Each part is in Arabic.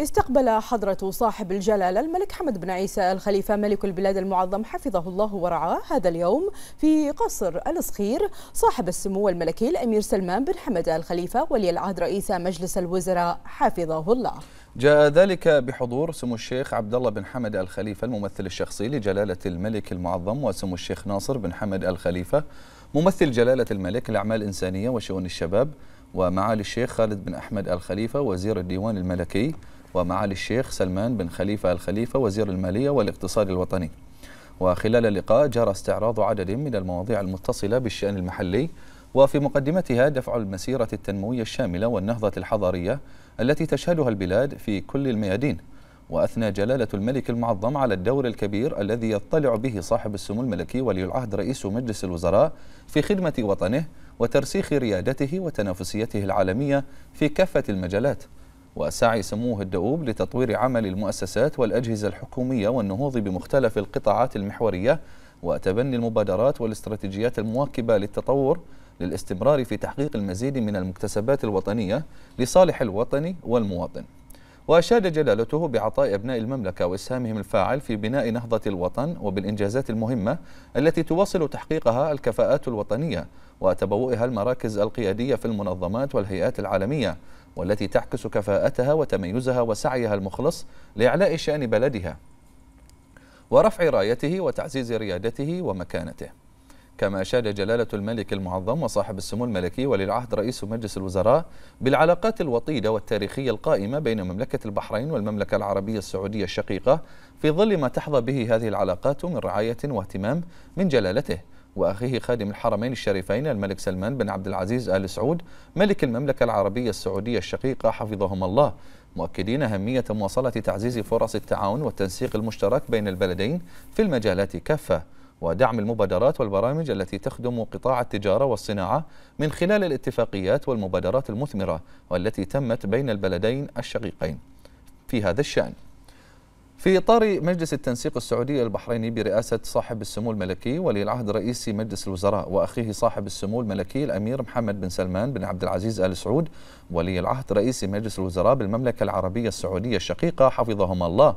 استقبل حضرة صاحب الجلالة الملك حمد بن عيسى الخليفة ملك البلاد المعظم حفظه الله ورعاه هذا اليوم في قصر الصخير صاحب السمو الملكي الأمير سلمان بن حمد الخليفة ولي العهد رئيس مجلس الوزراء حفظه الله جاء ذلك بحضور سمو الشيخ عبد الله بن حمد الخليفة الممثل الشخصي لجلالة الملك المعظم وسمو الشيخ ناصر بن حمد الخليفة ممثل جلالة الملك الأعمال الإنسانية وشؤون الشباب ومعالي الشيخ خالد بن أحمد الخليفة وزير الديوان الملكي ومعالي الشيخ سلمان بن خليفة الخليفة وزير المالية والاقتصاد الوطني وخلال اللقاء جرى استعراض عدد من المواضيع المتصلة بالشأن المحلي وفي مقدمتها دفع المسيرة التنموية الشاملة والنهضة الحضارية التي تشهدها البلاد في كل الميادين وأثنى جلالة الملك المعظم على الدور الكبير الذي يطلع به صاحب السمو الملكي ولي العهد رئيس مجلس الوزراء في خدمة وطنه وترسيخ ريادته وتنافسيته العالمية في كافة المجالات وسعي سموه الدؤوب لتطوير عمل المؤسسات والأجهزة الحكومية والنهوض بمختلف القطاعات المحورية وتبني المبادرات والاستراتيجيات المواكبة للتطور للاستمرار في تحقيق المزيد من المكتسبات الوطنية لصالح الوطن والمواطن وأشاد جلالته بعطاء أبناء المملكة وإسهامهم الفاعل في بناء نهضة الوطن وبالإنجازات المهمة التي تواصل تحقيقها الكفاءات الوطنية وتبوئها المراكز القيادية في المنظمات والهيئات العالمية والتي تعكس كفاءتها وتميزها وسعيها المخلص لإعلاء شأن بلدها ورفع رايته وتعزيز ريادته ومكانته كما أشاد جلالة الملك المعظم وصاحب السمو الملكي ولي العهد رئيس مجلس الوزراء بالعلاقات الوطيدة والتاريخية القائمة بين مملكة البحرين والمملكة العربية السعودية الشقيقة في ظل ما تحظى به هذه العلاقات من رعاية واهتمام من جلالته وأخيه خادم الحرمين الشريفين الملك سلمان بن عبد العزيز آل سعود ملك المملكة العربية السعودية الشقيقة حفظهما الله مؤكدين أهمية مواصلة تعزيز فرص التعاون والتنسيق المشترك بين البلدين في المجالات كافة ودعم المبادرات والبرامج التي تخدم قطاع التجارة والصناعة من خلال الاتفاقيات والمبادرات المثمرة والتي تمت بين البلدين الشقيقين في هذا الشأن في إطار مجلس التنسيق السعودي البحريني برئاسة صاحب السمو الملكي ولي العهد رئيس مجلس الوزراء وأخيه صاحب السمو الملكي الأمير محمد بن سلمان بن عبد العزيز آل سعود ولي العهد رئيس مجلس الوزراء بالمملكة العربية السعودية الشقيقة حفظهما الله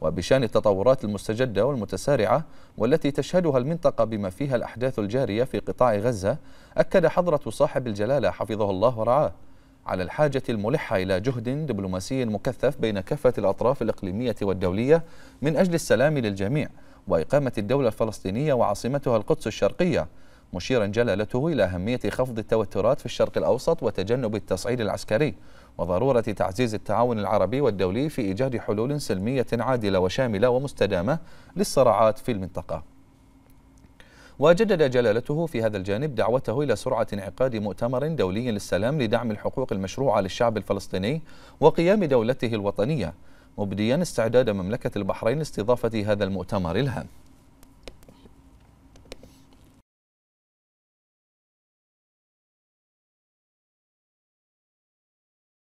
وبشان التطورات المستجدة والمتسارعة والتي تشهدها المنطقة بما فيها الأحداث الجارية في قطاع غزة أكد حضرة صاحب الجلالة حفظه الله ورعاه على الحاجة الملحة إلى جهد دبلوماسي مكثف بين كافة الأطراف الإقليمية والدولية من أجل السلام للجميع وإقامة الدولة الفلسطينية وعاصمتها القدس الشرقية مشيرا جلالته إلى أهمية خفض التوترات في الشرق الأوسط وتجنب التصعيد العسكري وضرورة تعزيز التعاون العربي والدولي في إيجاد حلول سلمية عادلة وشاملة ومستدامة للصراعات في المنطقة وجدد جلالته في هذا الجانب دعوته إلى سرعة انعقاد مؤتمر دولي للسلام لدعم الحقوق المشروعة للشعب الفلسطيني وقيام دولته الوطنية مبديا استعداد مملكة البحرين لاستضافة هذا المؤتمر الهام